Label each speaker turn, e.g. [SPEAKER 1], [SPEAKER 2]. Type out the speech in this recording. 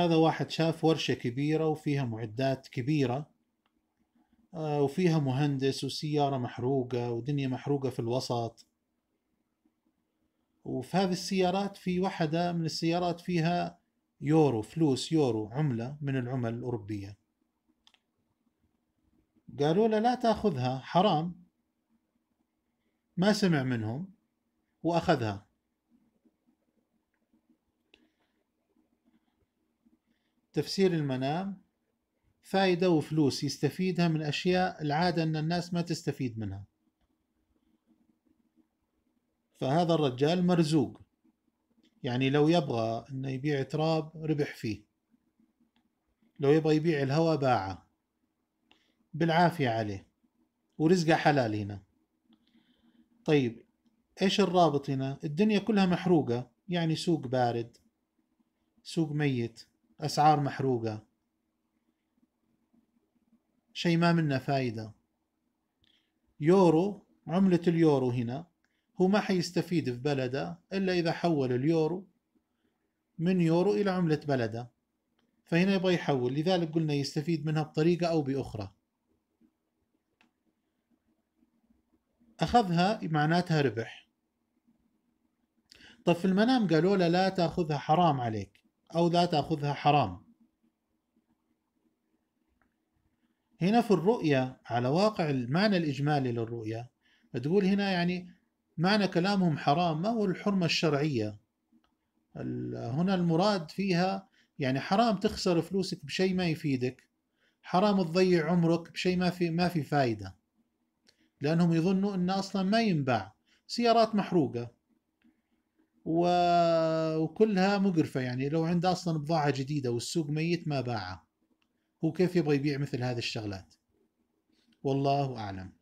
[SPEAKER 1] هذا واحد شاف ورشة كبيرة وفيها معدات كبيرة آه، وفيها مهندس وسيارة محروقة ودنيا محروقة في الوسط وفي هذه السيارات في واحدة من السيارات فيها يورو فلوس يورو عملة من العمل الأوروبية قالوا له لا تأخذها حرام ما سمع منهم وأخذها تفسير المنام فائدة وفلوس يستفيدها من أشياء العادة أن الناس ما تستفيد منها فهذا الرجال مرزوق يعني لو يبغى أنه يبيع تراب ربح فيه لو يبغى يبيع الهواء باعه بالعافية عليه ورزقه حلال هنا طيب ايش الرابط هنا الدنيا كلها محروقة يعني سوق بارد سوق ميت أسعار محروقة شيء ما منه فايدة يورو عملة اليورو هنا هو ما حيستفيد في بلده إلا إذا حول اليورو من يورو إلى عملة بلده فهنا يبغى يحول لذلك قلنا يستفيد منها بطريقة أو بأخرى أخذها معناتها ربح طب في المنام قالوا له لا تأخذها حرام عليك أو لا تأخذها حرام هنا في الرؤية على واقع المعنى الإجمالي للرؤية تقول هنا يعني معنى كلامهم حرام ما هو الحرمة الشرعية هنا المراد فيها يعني حرام تخسر فلوسك بشيء ما يفيدك حرام تضيع عمرك بشيء ما في ما في فايدة لأنهم يظنوا أن أصلا ما ينباع سيارات محروقة و كلها مقرفة يعني لو عنده أصلا بضاعة جديدة والسوق ميت ما باعها هو كيف يبغى يبيع مثل هذه الشغلات والله أعلم